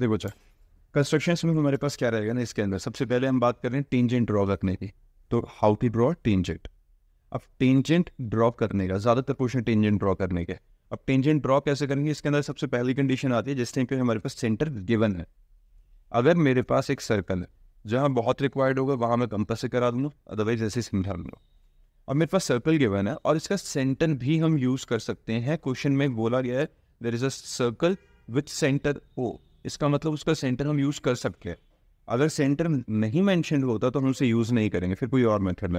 देखो अच्छा कंस्ट्रक्शन में हमारे पास क्या रहेगा ना इसके अंदर सबसे पहले हम बात कर रहे हैं टेंजेंट ड्रॉ करने की तो हाउ टू ड्रॉ टेंजेंट अब टेंजेंट ड्रॉ करने का ज़्यादातर पोर्शन टेंजेंट ड्रॉ करने के अब टेंजेंट ड्रॉ कैसे करेंगे इसके अंदर सबसे पहली कंडीशन आती है जिस टाइम पे हमारे पास सेंटर गिवन है अगर मेरे पास एक सर्कल है जहाँ बहुत रिक्वायर्ड होगा वहाँ मैं कंपस से करा दूँगा अदरवाइज ऐसे समझा दूँगा अब मेरे पास सर्कल गिवन है और इसका सेंटर भी हम यूज़ कर सकते हैं क्वेश्चन में बोला गया है there is a circle with centre O इसका मतलब उसका सेंटर हम यूज़ कर सकते हैं अगर सेंटर नहीं मैंशन होता तो हम उसे यूज़ नहीं करेंगे फिर कोई और मेथड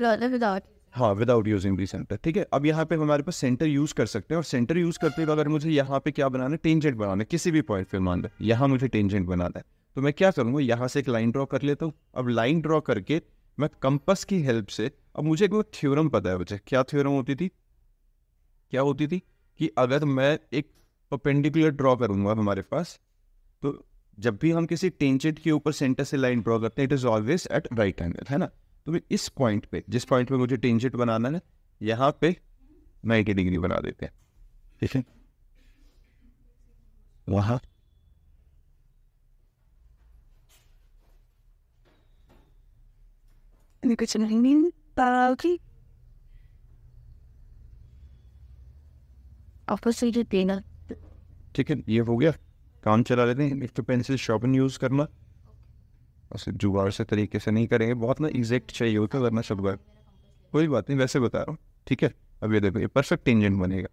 लगेगा हाँ विदाउट यूजिंग दी सेंटर ठीक है अब यहाँ पे हमारे पास सेंटर यूज़ कर सकते हैं और सेंटर यूज़ करते हुए अगर मुझे यहाँ पे क्या बनाना है टेंजेंट बनाना है किसी भी पॉइंट पे मान लें यहाँ मुझे टेंजेंट बनाना है तो मैं क्या करूँगा यहाँ से एक लाइन ड्रॉ कर लेता हूँ अब लाइन ड्रॉ करके मैं कंपस की हेल्प से अब मुझे एक थ्योरम पता है मुझे क्या थ्योरम होती थी क्या होती थी कि अगर मैं एक परपेंडिकुलर ड्रॉ करूंगा हमारे पास तो जब भी हम किसी टेंजेंट के ऊपर सेंटर से लाइन ड्रॉ करते हैं it is always at right angle है ना तो मैं इस पॉइंट पे जिस पॉइंट पे मुझे टेंजेंट बनाना है यहाँ पे नाइन्टी डिग्री बना देते हैं ठीक है वहां कुछ नहीं ऑपोजिट देना ठीक है ये हो गया काम चला लेते हैं एक तो पेंसिल शॉपन यूज़ करना उसे जुगाड़ से तरीके से नहीं करेंगे बहुत ना एग्जैक्ट चाहिए होता करना सब बार कोई बात नहीं वैसे बता रहा हूँ ठीक है अब ये देखो ये परफेक्ट टेंजेंट बनेगा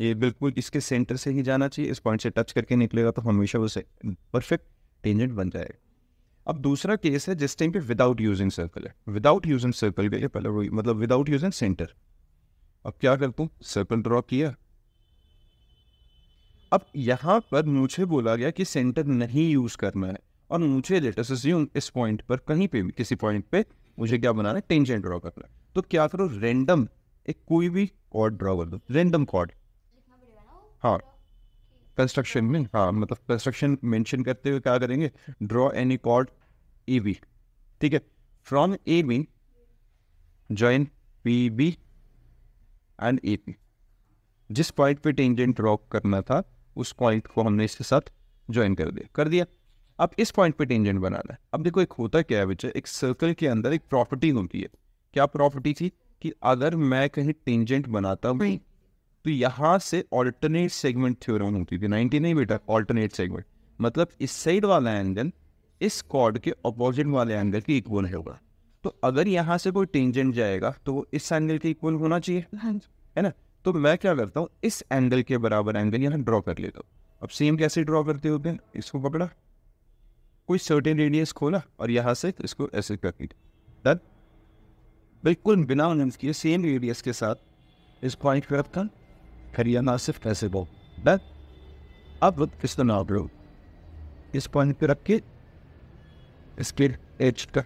ये बिल्कुल इसके सेंटर से ही जाना चाहिए इस पॉइंट से टच करके निकलेगा तो हमेशा उसे परफेक्ट टेंजेंट बन जाएगा अब दूसरा केस है जिस टाइम पे विदाउट यूजिंग सर्कल है विदाउट यूजिंग सर्कल के लिए पहले वही मतलब विदाउट यूजिंग सेंटर अब क्या करता हूँ सर्कल ड्रॉ किया अब यहाँ पर मुझे बोला गया कि सेंटर नहीं यूज़ करना है और मुझे लेटेस्ट यू इस पॉइंट पर कहीं पे भी किसी पॉइंट पे मुझे क्या बनाना है टेंजेंट ड्रॉ करना है तो क्या करो रेंडम एक कोई भी कॉर्ड ड्रॉ कर दो रेंडम कॉर्ड हाँ कंस्ट्रक्शन में हाँ मतलब कंस्ट्रक्शन मेंशन करते हुए क्या करेंगे draw any chord A B ठीक है from A B join P B and A P जिस पॉइंट पे टेंजेंट ड्रॉ करना था उस पॉइंट को हमने इसके साथ ज्वाइन कर दिया कर दिया अब इस पॉइंट पे टेंजेंट बनाना है अब देखो एक होता क्या है बच्चे एक सर्कल के अंदर एक प्रॉपर्टी होती है क्या प्रॉपर्टी थी कि अगर मैं कहीं टेंजेंट बनाता हूँ तो यहाँ से ऑल्टरनेट सेगमेंट थ्योरम होती थी नाइनटी नहीं बेटा ऑल्टरनेट सेगमेंट मतलब इस साइड वाला एंगल इस कॉर्ड के अपोजिट वाले एंगल के इक्वल है होगा तो अगर यहाँ से कोई टेंजेंट जाएगा तो वो इस एंगल के इक्वल होना चाहिए हाँ है ना तो मैं क्या करता हूँ इस एंगल के बराबर एंगल यहाँ ड्रॉ कर लेता हूँ अब सेम कैसे ड्रॉ करते होते हैं इसको पकड़ा कोई सर्टेन रेडियस खोला और यहाँ से इसको ऐसे कर लिया डन बिल्कुल बिना लेंस किए सेम रेडियस के साथ इस पॉइंट पर यह ना सिर्फ ऐसे बो डन अब तो ना ब्रो इस पॉइंट पे रख के इसके एच का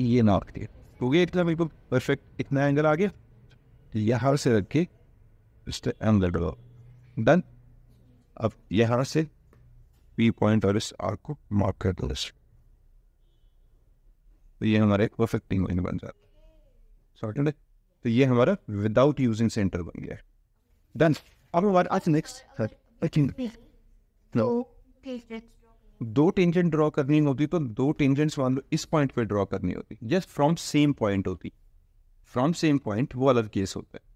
ये नाप दिया क्योंकि इतना बिल्कुल परफेक्ट इतना एंगल आ गया यहाँ से रख के इससे एम लेवल डन अब यहाँ से पी पॉइंट और इस आर को मार्क कर दो तो, तो ये हमारा एक परफेक्ट टिंगलिंग बन जाता है तो ये हमारा विदाउट यूजिंग सेंटर बन गया डन अब हमारे आज नेक्स्ट नो दो टेंजेंट ड्रॉ करनी होती तो दो टेंजेंट्स मान लो इस पॉइंट पे ड्रॉ करनी होती जस्ट फ्रॉम सेम पॉइंट होती फ्रॉम सेम पॉइंट वो अलग केस होता है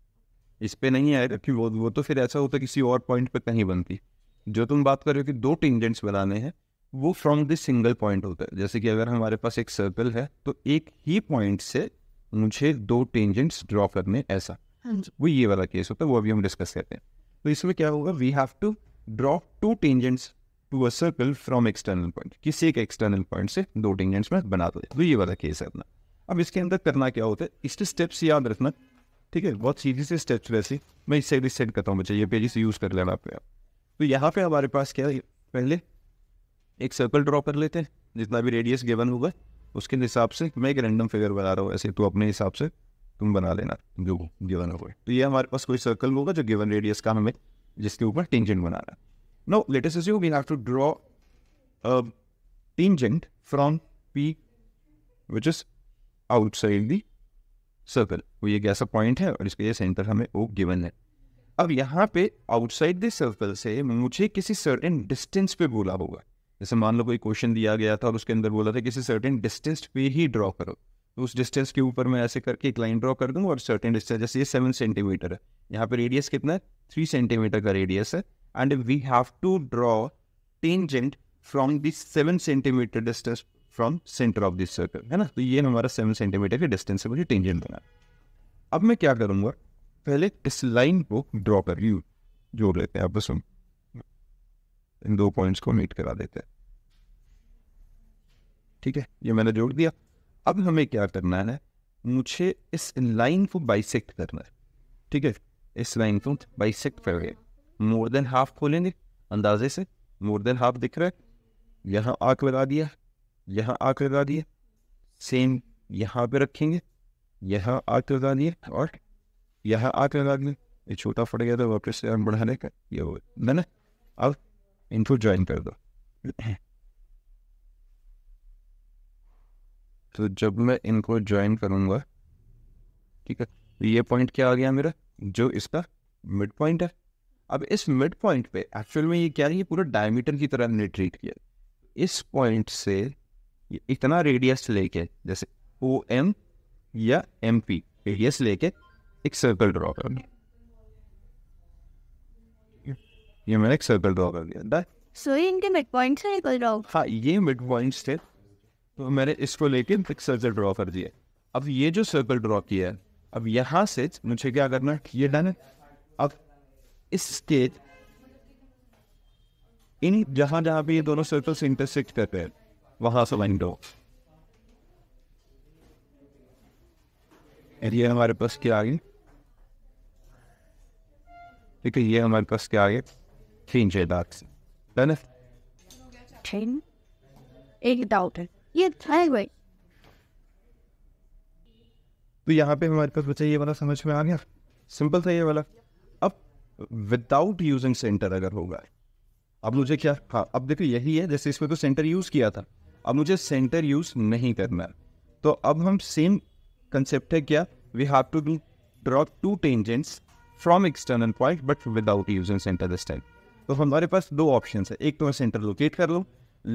इस पर नहीं आएगा क्योंकि वो वो तो फिर ऐसा होता किसी और पॉइंट पर कहीं बनती जो तुम बात कर रहे हो कि दो टेंजेंट्स बनाने हैं वो फ्रॉम दिस सिंगल पॉइंट होता है जैसे कि अगर हमारे पास एक सर्कल है तो एक ही पॉइंट से मुझे दो टेंजेंट्स ड्रॉ करने ऐसा हाँ वो ये वाला केस होता है वो अभी हम डिस्कस करते हैं तो इसमें क्या होगा we have to draw two tangents to a circle from external point किसी एक एक्सटर्नल पॉइंट से दो टेंजेंट्स में बना दो तो ये वाला केस है अपना अब इसके अंदर करना क्या होता है इसके स्टेप्स याद रखना ठीक है बहुत सीधी से स्टेप्स वैसे मैं इससे भी सेंड करता हूँ बच्चे ये पेज यूज़ कर लेना आप तो यहाँ पे हमारे पास क्या है पहले एक सर्कल ड्रॉ कर लेते हैं जितना भी रेडियस गिवन होगा उसके हिसाब से मैं एक रैंडम फिगर बना रहा हूँ ऐसे तो अपने हिसाब से तुम बना लेना जो गिवन होगा तो ये हमारे पास कोई सर्कल होगा जो गिवन रेडियस का हमें जिसके ऊपर टेंजेंट बनाना no latest is you we have to draw tangent from P which is outside the circle वो ये गैसा पॉइंट है और इसके ये सेंटर हमें ओ गिवन है अब यहाँ पे आउटसाइड दिस सर्कल से मुझे किसी सर्टेन डिस्टेंस पे बोला होगा जैसे मान लो कोई क्वेश्चन दिया गया था और उसके अंदर बोला था किसी सर्टेन डिस्टेंस पे ही ड्रॉ करो तो उस डिस्टेंस के ऊपर मैं ऐसे करके एक लाइन ड्रॉ कर दूँगा और सर्टेन डिस्टेंस जैसे ये सेवन सेंटीमीटर है यहाँ पे रेडियस कितना है थ्री सेंटीमीटर का रेडियस है and we have to draw tangent from this seven centimetre distance from centre of this circle है ना तो ये हमारा सेवन सेंटीमीटर के डिस्टेंस से मुझे टेंजेंट बना अब मैं क्या करूँगा पहले इस लाइन को ड्रॉ कर यू जोड़ लेते हैं आपस में इन दो पॉइंट्स को मीट करा देते हैं ठीक है ये मैंने जोड़ दिया अब हमें क्या करना है मुझे इस लाइन को बाइसेक्ट करना है ठीक है इस लाइन को बाइसेक्ट कर रहे मोर देन हाफ खोलेंगे अंदाजे से मोर देन हाफ दिख रहा है यहाँ आँख लगा दिया यहाँ आग लगा दिए सेम यहाँ पे रखेंगे यहाँ आग लगा दिए और यहाँ आग लगा दिए ये छोटा फट गया था वापस से हम बढ़ाने का ये हो गया ना अब इनको ज्वाइन कर दो तो जब मैं इनको ज्वाइन करूँगा ठीक है तो ये पॉइंट क्या आ गया मेरा जो इसका मिड पॉइंट है अब इस मिड पॉइंट पे एक्चुअल में ये क्या है ये पूरा डायमीटर की तरह ने ट्रीट किया इस पॉइंट से इतना रेडियस लेके जैसे ओ एम या एम पी रेडियस लेके एक सर्कल ड्रॉ कर करना ये मैंने एक सर्कल ड्रॉ कर दिया सो ये इनके मिड पॉइंट से सर्कल ड्रॉ हाँ ये मिड पॉइंट्स थे तो मैंने इसको लेके एक सर्कल ड्रॉ कर दिया अब ये जो सर्कल ड्रॉ किया है अब यहाँ से मुझे क्या करना है ये डन अब इस स्टेज इन जहाँ जहाँ पे ये दोनों सर्कल्स इंटरसेक्ट करते हैं वहां से लाइन ये हमारे पास क्या आगे ठीक है ये हमारे पास क्या गए तीन छः से डन एक डाउट है ये है भाई तो यहाँ पे हमारे पास बच्चा ये वाला समझ में आ गया सिंपल था ये वाला अब विदाउट यूजिंग सेंटर अगर होगा अब मुझे क्या हाँ अब देखो यही है जैसे इसमें तो सेंटर यूज़ किया था अब मुझे सेंटर यूज़ नहीं करना तो अब हम सेम कंसेप्ट है क्या we have to draw two tangents from external point but without using centre this time तो हमारे पास दो ऑप्शन है एक तो मैं सेंटर लोकेट कर लूँ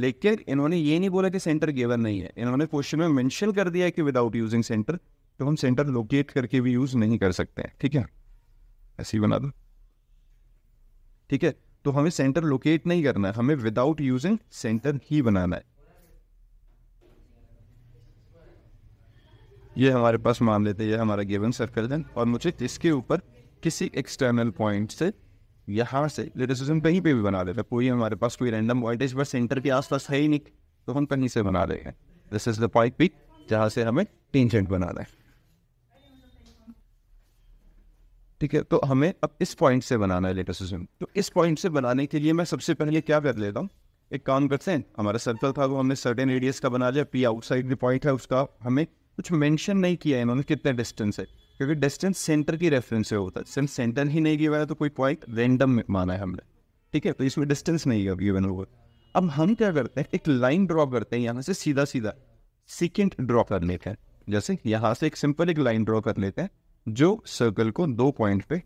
लेकिन इन्होंने ये नहीं बोला कि सेंटर गेवर नहीं है इन्होंने क्वेश्चन में मैंशन कर दिया है कि विदाउट यूजिंग सेंटर तो हम सेंटर लोकेट करके भी यूज़ नहीं कर सकते हैं ठीक है ऐसे ही बना दो ठीक है तो हमें सेंटर लोकेट नहीं करना है हमें विदाउट यूजिंग सेंटर ही बनाना है ये हमारे पास मान लेते हैं हमारा गिवन सर्कल है और मुझे इसके ऊपर किसी एक्सटर्नल पॉइंट से यहाँ से लिटिसिज्म कहीं पे भी बना लेते हैं कोई हमारे पास कोई रैंडम पॉइंट है सेंटर के आसपास है ही नहीं तो हम कहीं से बना रहे हैं this is the point pick जहाँ से हमें बना रहे हैं ठीक है तो हमें अब इस पॉइंट से बनाना है लेटोसिज्म तो इस पॉइंट से बनाने के लिए मैं सबसे पहले क्या कर लेता हूँ एक काम करते हैं हमारा सर्कल था वो हमने सर्टेन रेडियस का बना लिया पी आउटसाइड भी पॉइंट है उसका हमें कुछ मेंशन नहीं किया है इन्होंने कितने डिस्टेंस है क्योंकि डिस्टेंस सेंटर की रेफरेंस से होता है सिर्फ सेंटर ही नहीं गिवन है तो कोई पॉइंट रेंडम माना है हमने ठीक है तो इसमें डिस्टेंस नहीं गिवन हुआ अब हम क्या करते हैं एक लाइन ड्रॉ करते हैं यहाँ से सीधा सीधा सिकेंड ड्रॉ कर लेते हैं जैसे यहाँ से एक सिंपल एक लाइन ड्रॉ कर लेते हैं जो सर्कल को दो पॉइंट पे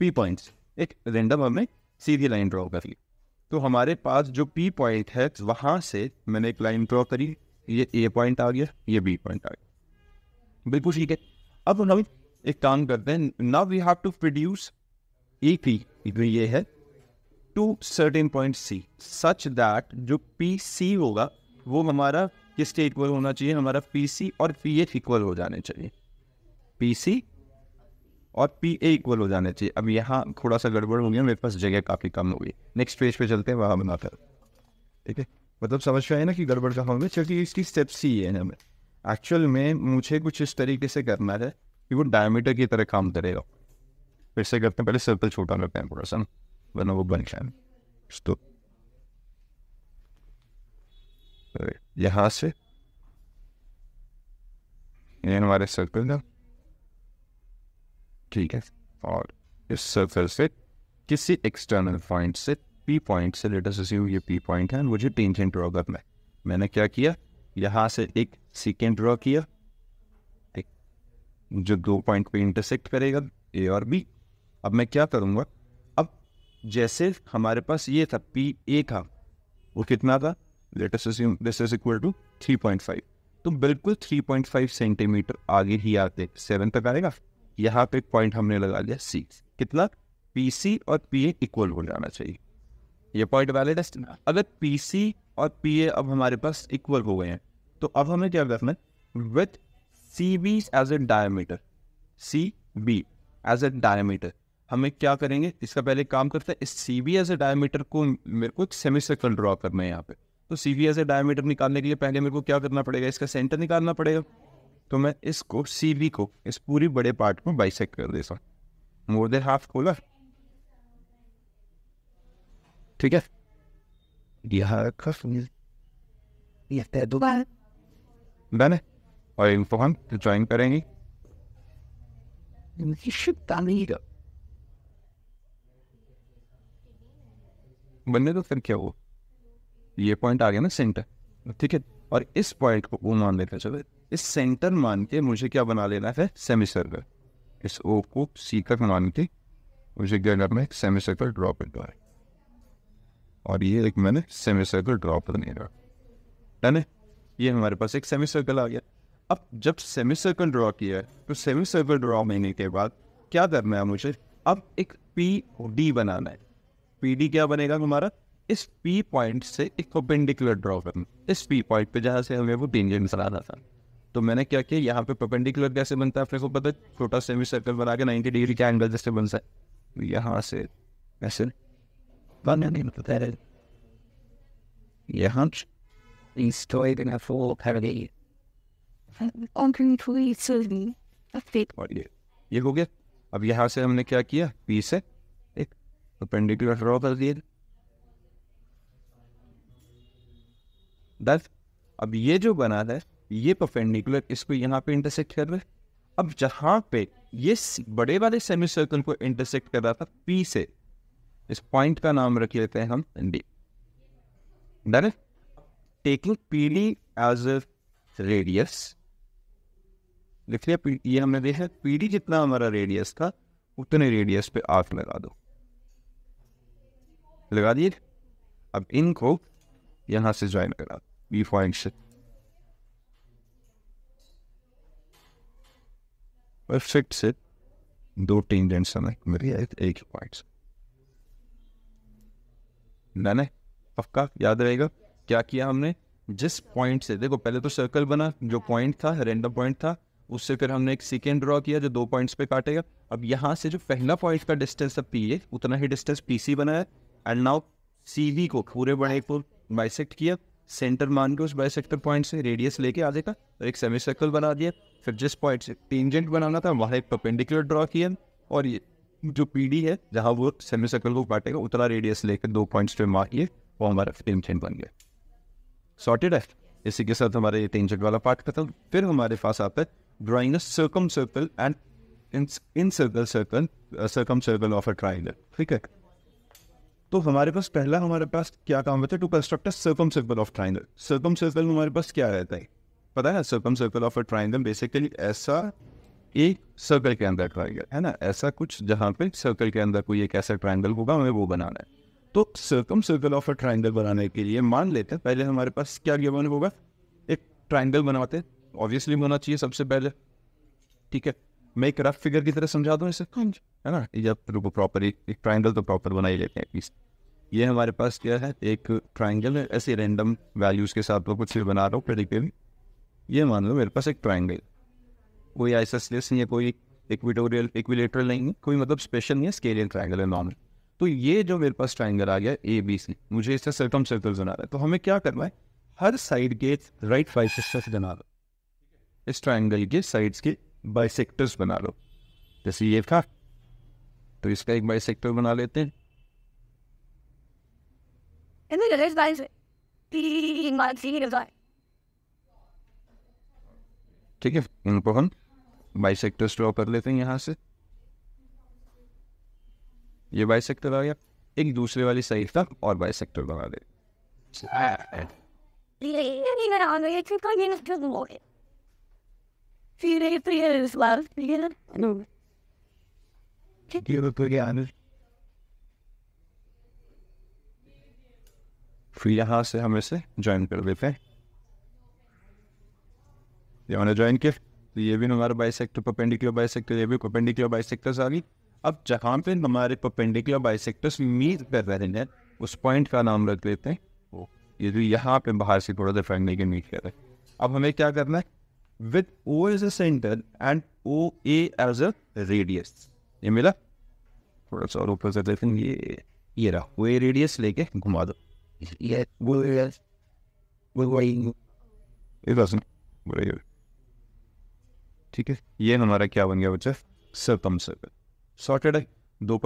पी पॉइंट्स एक रेंडम हमने सीधी लाइन ड्रॉ कर ली तो हमारे पास जो पी पॉइंट है वहाँ से मैंने एक लाइन ड्रॉ करी ये ए पॉइंट आ गया ये बी पॉइंट आ गया बिल्कुल ठीक है अब नवी एक काम करते हैं now we have to produce A P ये है to certain point C such that जो पी सी होगा वो हमारा किसके इक्वल होना चाहिए हमारा पी सी और पी एच इक्वल हो जाने चाहिए पी सी और पी ए इक्वल हो जाने चाहिए अब यहाँ थोड़ा सा गड़बड़ हो गया मेरे पास जगह काफ़ी कम हो गई नेक्स्ट पेज पे चलते हैं वहाँ बनाकर ठीक है मतलब समझ में आए ना कि गड़बड़ कहाँ होंगे चलिए इसकी स्टेप्स ही है हमें एक्चुअल में मुझे कुछ इस तरीके से करना है कि वो डायमीटर की तरह काम करेगा फिर से करते हैं पहले सर्कल छोटा करते हैं थोड़ा सा वरना वो बन जाए तो यहाँ से ये हमारे सर्कल का ठीक है और इस सर्कल से किसी एक्सटर्नल पॉइंट से पी पॉइंट से लेटेस्ट अस्यूम ये पी पॉइंट है मुझे तीन टेंजेंट ड्रॉ करना है मैंने क्या किया यहाँ से एक सीकेंड ड्रॉ किया एक जो दो पॉइंट पे इंटरसेक्ट करेगा ए और बी अब मैं क्या करूँगा अब जैसे हमारे पास ये था पी ए था वो कितना था latest assume this is equal to three point five तो बिल्कुल थ्री पॉइंट फाइव सेंटीमीटर आगे ही आते सेवन तक आएगा यहाँ पे एक पॉइंट हमने लगा लिया सी कितना पी सी और पी ए इक्वल हो जाना चाहिए ये पॉइंट वैलिड है हाँ। अगर सी और ए अब हमारे पास इक्वल हो गए हैं तो अब हमें क्या करना है with C B as a diameter C B as a diameter हमें क्या करेंगे इसका पहले काम करते हैं इस C B as a diameter को मेरे को एक सेमी सर्कल ड्रॉ करना है यहाँ पे तो C B as a diameter निकालने के लिए पहले मेरे को क्या करना पड़ेगा इसका सेंटर निकालना पड़ेगा तो मैं इसको सी बी को इस पूरी बड़े पार्ट में बाइसेक कर देता हूँ मोर देन हाफ कोलर ठीक है दोबारा तो है और इनको हम ज्वाइन करेंगे बनने तो फिर क्या वो ये पॉइंट आ गया ना सेंटर ठीक है और इस पॉइंट को वो मान लेते हैं चलो इस सेंटर मान के मुझे क्या बना लेना है सेमी सर्कल इस ओ को सी तक मान के मुझे क्या में सेमी सर्कल ड्रॉप करना है और ये एक मैंने सेमी सर्कल ड्रॉ कर नहीं रहा डन है ये हमारे पास एक सेमी सर्कल आ गया अब जब सेमी सर्कल ड्रॉ किया तो सेमी सर्कल ड्रॉ महीने के बाद क्या करना है मुझे अब एक पी डी बनाना है पी डी क्या बनेगा हमारा इस पी पॉइंट से एक परपेंडिकुलर ड्रॉ करना इस पी पॉइंट पे जहाँ से हमें वो टेंजेंट बनाना था तो मैंने क्या किया यहाँ पे परपेंडिकुलर कैसे बनता है अपने को पता छोटा सेमी सर्कल बना के नाइन्टी डिग्री का एंगल जैसे बन सकता है यहाँ से ऐसे abundantly prepared. in a full parody. ये हो गया अब यहाँ से हमने क्या किया पी से एक परपेंडिकुलर ड्रॉ कर दिए दस अब ये जो बना है ये परपेंडिकुलर इसको यहाँ पे इंटरसेक्ट कर रहे अब जहां पे ये बड़े वाले सेमी सर्कल को इंटरसेक्ट कर रहा था पी से इस पॉइंट का नाम रख लेते हैं हम D done taking PD as a radius लिख लिया ये हमने देखा पीडी जितना हमारा रेडियस था उतने रेडियस पे आर्क लगा दो लगा दिए अब इनको यहां से ज्वाइन करा बी पॉइंट से परफेक्ट से दो टेंजेंट्स हमें मिल गया एक पॉइंट से मैंने है पक्का याद रहेगा क्या किया हमने जिस पॉइंट से देखो पहले तो सर्कल बना जो पॉइंट था रेंडम पॉइंट था उससे फिर हमने एक सेकेंड ड्रॉ किया जो दो पॉइंट्स पे काटेगा अब यहाँ से जो पहला पॉइंट का डिस्टेंस अब पी ए उतना ही डिस्टेंस पी सी बना है एंड नाउ सी वी को पूरे बड़े को बाइसेक्ट किया सेंटर मान के उस बाइसेक्टर पॉइंट से रेडियस लेके आधे का और एक सेमी सर्कल बना दिया फिर जिस पॉइंट से टेंजेंट बनाना था वहाँ एक परपेंडिकुलर ड्रॉ किया और ये जो पीडी है जहाँ वो सेमी सर्कल को काटेगा उतना रेडियस लेकर दो पॉइंट्स पे मारिए वो हमारा फ्रेम चेन बन गया सॉर्टेड है इसी के साथ हमारे ये टेंजेंट वाला पार्ट खत्म फिर हमारे पास आता है drawing a circumcircle and incircle circle circumcircle of a triangle ठीक है तो हमारे पास पहला हमारे पास क्या काम होता है to construct a circumcircle of triangle circumcircle हमारे पास क्या रहता है पता है circumcircle of a triangle basically ऐसा एक सर्कल के अंदर ट्राइंगल है ना ऐसा कुछ जहाँ पे सर्कल के अंदर कोई एक ऐसा ट्राइंगल होगा हमें वो बनाना है तो circumcircle of a triangle बनाने के लिए मान लेते हैं पहले हमारे पास क्या गिवन होगा एक ट्राइंगल बनाते हैं ऑब्वियसली होना चाहिए सबसे पहले ठीक है मैं एक रफ फिगर की तरह समझा दूँ इसे हाँ है ना जब रुको तो प्रॉपर एक ट्राइंगल तो प्रॉपर बना ही लेते हैं प्लीज ये हमारे पास क्या है एक ट्राइंगल ऐसे रैंडम वैल्यूज़ के साथ तो कुछ भी बना रहा हूँ फिर ये मान लो मेरे पास एक ट्राइंगल कोई आइससलेस मतलब नहीं है कोई इक्विटोरियल इक्विलेटरल नहीं है कोई मतलब स्पेशल नहीं है स्केलियन ट्राइंगल है नॉर्मल तो ये जो मेरे पास ट्राइंगल आ गया ए बी सी मुझे इससे सर्कम सर्कल बना रहा है तो हमें क्या करना है हर साइड के राइट बाइसेक्टर्स बना लो इस ट्राइंगल के साइड्स के बाइसेक्टर्स बना लो जैसे ये था तो इसका एक बाइसेक्टर बना लेते हैं ठीक है उनको हम बाइसेक्टर्स ड्रॉ कर लेते हैं यहाँ से ये बाई सेक्टर आ गया एक दूसरे वाली साइड का और सेक्टर बना तो दे फिर यहाँ से हम इसे ज्वाइन कर देते हैं ज्वाइन किया तो ये भी हमारा बाइसेक्टर परपेंडिकुलर बाइसेक्टर ये भी परपेंडिकुलर बाइसेक्टर्स आ गई अब जहाँ पे हमारे परपेंडिकुलर बाइसेक्टर्स मीट कर रहे हैं उस पॉइंट का नाम रख लेते हैं वो ये भी यहाँ पे बाहर से थोड़ा सा फैंगने के मीट कर रहे हैं अब हमें क्या करना है with O as a centre and O A as a radius ये मिला थोड़ा सा और ऊपर से देखें ये ये रहा वो ए रेडियस लेके घुमा दो ये वो रेडियस वो वही ये बस ना ठीक है ये हमारा क्या बन गया बच्चा सरकम सर्कल सॉर्टेड है दो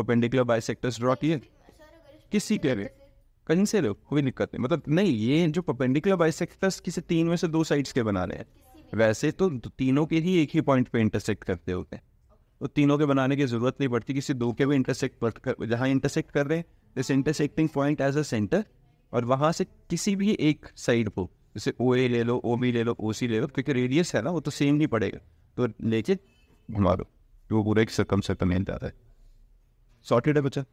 बाई सेक्टर्स ड्रॉ किए किसी के भी कहीं से लो कोई दिक्कत नहीं मतलब नहीं ये जो परपेंडिकुलर बाइसेक्टर्स किसी तीन में से दो साइड्स के बना रहे हैं वैसे तो तीनों के ही एक ही पॉइंट पे इंटरसेक्ट करते होते हैं तो तीनों के बनाने की ज़रूरत नहीं पड़ती किसी दो के भी इंटरसेक्ट कर जहाँ इंटरसेक्ट कर रहे हैं this intersecting point as a centre और वहाँ से किसी भी एक साइड को जैसे ओ ए ले लो ओ बी ले लो ओ सी ले लो क्योंकि रेडियस है ना वो तो सेम नहीं पड़ेगा तो लेके घुमा दो तो वो पूरा एक सरकम सरकम सर्कम आता है सॉर्टेड है बच्चा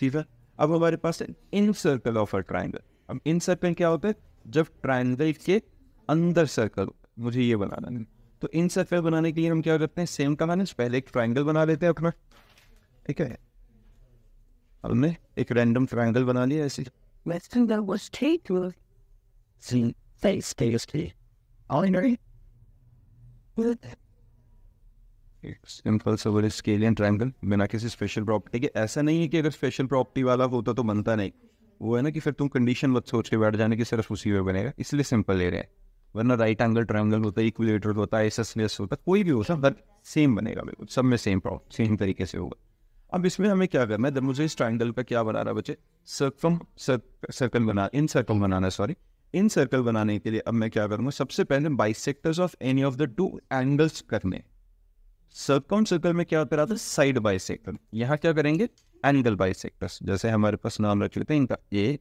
सीधा अब हमारे पास incircle of a triangle अब इन सर्कल क्या होता है जब ट्राइंगल के अंदर सर्कल मुझे ये बनाना है तो इन सर्कल बनाने के लिए हम क्या करते हैं सेम कमाने से पहले एक ट्राइंगल बना लेते हैं अपना ठीक है हमने एक रैंडम ट्राइंगल बना लिया ऐसे वेस्टर्न सिंपल सवर स्केल एंड बिना किसी स्पेशल प्रॉपर्टी के ऐसा नहीं है कि अगर स्पेशल प्रॉपर्टी वाला होता तो बनता नहीं वो है ना कि फिर तुम कंडीशन मत सोच के बैठ जाने की सिर्फ उसी में बनेगा इसलिए सिंपल ले रहे हैं वरना राइट एंगल ट्राइंगल होता है इक्विलेटर होता है एस एस होता है कोई भी हो सब सेम बनेगा बिल्कुल सब में सेम प्रॉप सेम तरीके से होगा अब इसमें हमें क्या करना है मुझे इस ट्राइंगल का क्या बना रहा है बच्चे सर्कम सर्कल बना इन सर्कल बनाना सॉरी इन सर्कल बनाने के लिए अब मैं क्या करूँगा सबसे पहले bisectors of any of the two angles करने सर्कम सर्कल में क्या करा है साइड बाई सेक्टर यहाँ क्या करेंगे एंगल बाई सेक्टर्स जैसे हमारे पास नाम रख लेते हैं इनका ए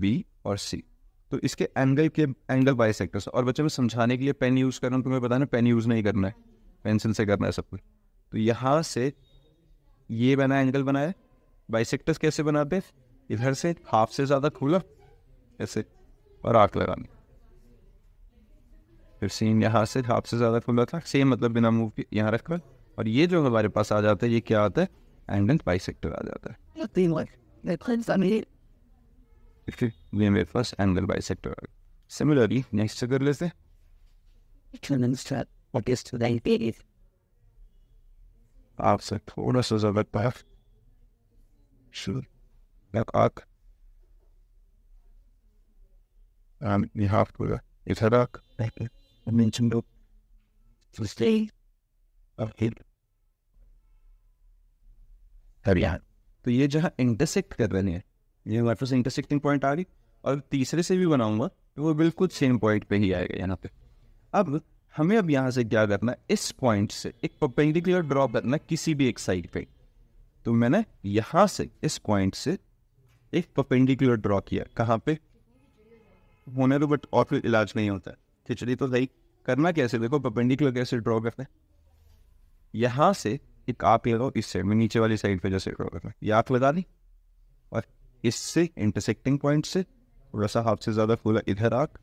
बी और सी तो इसके एंगल के एंगल बाई सेक्टर्स और बच्चों में समझाने के लिए पेन यूज़ कर रहा हूँ तुम्हें बताना पेन यूज़ नहीं करना है पेंसिल से करना है सब कुछ तो यहाँ से ये बना एंगल बनाया बाई सेक्टर्स कैसे बनाते इधर से हाफ से ज़्यादा खुला ऐसे और आँख लगानी फिर सीन यहाँ से हाफ से ज़्यादा खुला था सेम मतलब बिना मूव यहाँ रख कर और ये जो हमारे पास आ जाता है ये क्या आता है एंगल बाई सेक्टर आ जाता है थोड़ा सा mentioned to stay okay. अब यहाँ तो ये जहाँ इंटरसेक्ट कर रहे हैं ये हमारे पास इंटरसेक्टिंग पॉइंट आ गई और तीसरे से भी बनाऊंगा तो वो बिल्कुल सेम पॉइंट पे ही आएगा यहाँ पे अब हमें अब यहाँ से क्या करना है इस पॉइंट से एक परपेंडिकुलर ड्रॉ करना किसी भी एक साइड पे तो मैंने यहाँ से इस पॉइंट से एक परपेंडिकुलर ड्रॉ किया कहाँ पे होने तो बट और फिर इलाज नहीं होता खिचड़ी तो सही करना कैसे देखो पपेंडिकुलर कैसे ड्रॉ करते हैं यहाँ से एक आप लो इस साइड में नीचे वाली साइड पे जैसे ड्रॉ करना ये आप लगा दी और इससे इंटरसेक्टिंग पॉइंट से थोड़ा सा हाफ से ज़्यादा फूला इधर आग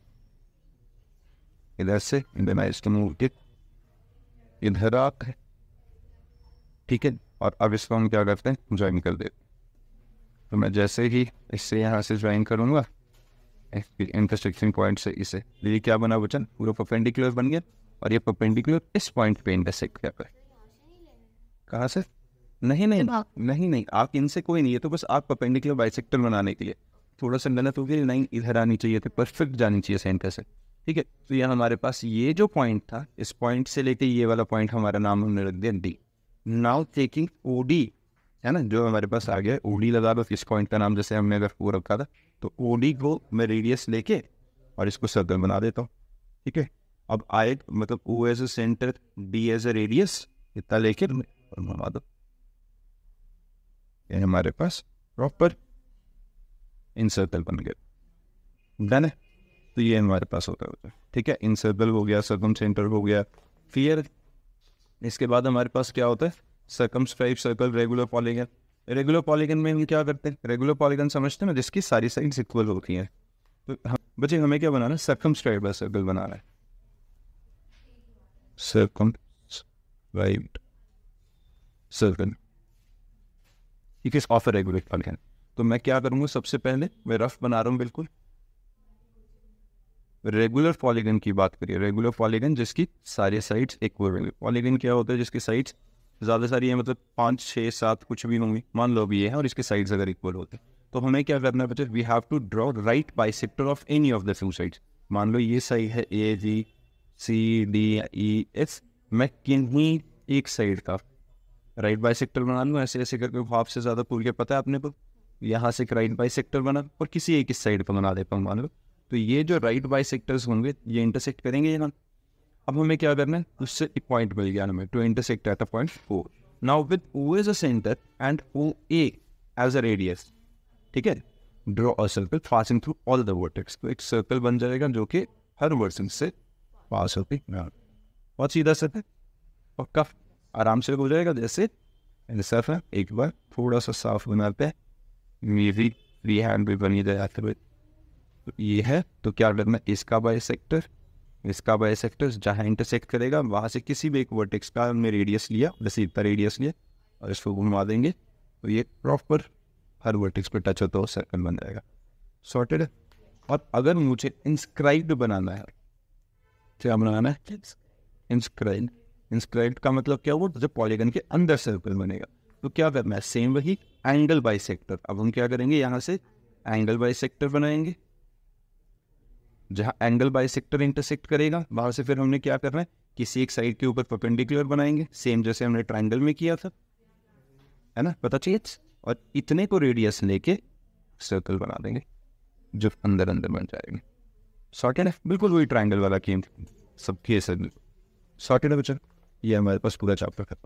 इधर से इसके मूव के इधर आग है ठीक है और अब इसको हम क्या करते हैं ज्वाइन कर देते तो मैं जैसे ही इससे यहाँ से ज्वाइन करूँगा इंटरसेक्शन पॉइंट से इसे ये क्या बना वचन पूरा परपेंडिकुलर बन गया और ये परपेंडिकुलर इस पॉइंट पे इंटरसेक्ट कर रहा है कहाँ से नहीं नहीं नहीं नहीं आप इनसे कोई नहीं है तो बस आप परपेंडिकुलर बाइसेक्टर बनाने के लिए थोड़ा सा गलत हो गया नहीं इधर आनी चाहिए थे तो परफेक्ट जानी चाहिए सेंटर से ठीक है तो यहाँ हमारे पास ये जो पॉइंट था इस पॉइंट से लेके ये वाला पॉइंट हमारा नाम हमने रख दिया डी नाउ टेकिंग ओ है ना जो हमारे पास आ गया ओ लगा दो तो इस पॉइंट का नाम जैसे हमने अगर वो रखा था तो ओ डी को मैं रेडियस लेके और इसको सर्कल बना देता हूँ ठीक है अब आए मतलब O as a centre D as a radius इतना लेके बना तो दो ये हमारे पास प्रॉपर इन सर्कल बन गया डन है तो ये हमारे पास होता है ठीक है इन सर्कल हो गया सर्कम सेंटर हो गया फिर इसके बाद हमारे पास क्या होता है circum stripe circle regular polygon regular polygon में हम क्या करते हैं रेगुलर पॉलीगन समझते हैं ना जिसकी सारी साइड्स इक्वल होती हैं तो हम बच्चे हमें क्या बनाना है सकम बाई सर्कल बना बनाना है circumcircle it is of regular polygon तो मैं क्या करूँगा सबसे पहले मैं रफ बना रहा हूँ बिल्कुल रेगुलर पॉलीगन की बात करिए रेगुलर पॉलीगन जिसकी सारी साइड्स इक्वल पॉलीगन क्या होता है जिसकी साइड्स ज़्यादा सारी है मतलब पाँच छः सात कुछ भी होंगी मान लो भी ये है और इसके साइड्स अगर इक्वल होते तो हमें क्या करना है बच्चे we have to draw right bisector of any of the two sides मान लो ये सही है ए जी सी डी ई एस मैं किन्हीं एक साइड का राइट बाई सेक्टर बना लूँ ऐसे ऐसे करके हाफ से ज़्यादा पूल के पता है अपने को यहाँ से राइट बाई सेक्टर बना और किसी एक इस साइड पर बना देता हूँ मान लो तो ये जो राइट बाई सेक्टर्स होंगे ये इंटरसेक्ट करेंगे यहाँ अब हमें क्या करना है उससे एक पॉइंट मिल गया हमें to intersect at a point O now with O as a centre and O A as a radius ठीक है draw a circle passing through all the vertex तो एक सर्कल बन जाएगा जो कि हर वर्सन से पास होती बहुत सीधा सर है और कफ आराम से हो जाएगा जैसे सर है एक बार थोड़ा सा साफ बनाते हैं मेरी फ्री हैंड भी बनी जाते हुए तो ये है तो क्या करना इसका बाई सेक्टर इसका बाई सेक्टर जहाँ इंटरसेक्ट करेगा वहाँ से किसी भी एक वर्टेक्स का हमने रेडियस लिया जैसे इतना रेडियस लिया और इसको घुमा देंगे तो ये प्रॉपर हर वर्टेक्स पर टच होता हो सर्कल बन जाएगा सॉर्टेड और अगर मुझे इंस्क्राइब्ड बनाना है क्या बनाना है इंस्क्राइब इंस्क्राइब का मतलब क्या हुआ जो पॉलीगन के अंदर सर्कल बनेगा तो क्या करना है सेम वही एंगल बाई सेक्टर अब हम क्या करेंगे यहाँ से एंगल बाई सेक्टर बनाएंगे जहाँ एंगल बाई सेक्टर इंटरसेक्ट करेगा वहाँ से फिर हमने क्या करना है किसी एक साइड के ऊपर परपेंडिकुलर बनाएंगे सेम जैसे हमने ट्राइंगल में किया था है ना पता चाहिए और इतने को रेडियस लेके सर्कल बना देंगे जो अंदर अंदर बन जाएंगे शॉर्ट एंड बिल्कुल वही ट्राइंगल वाला सब के सब शॉर्ट एंड बच्चा ये हमारे पास पूरा चैप्टर था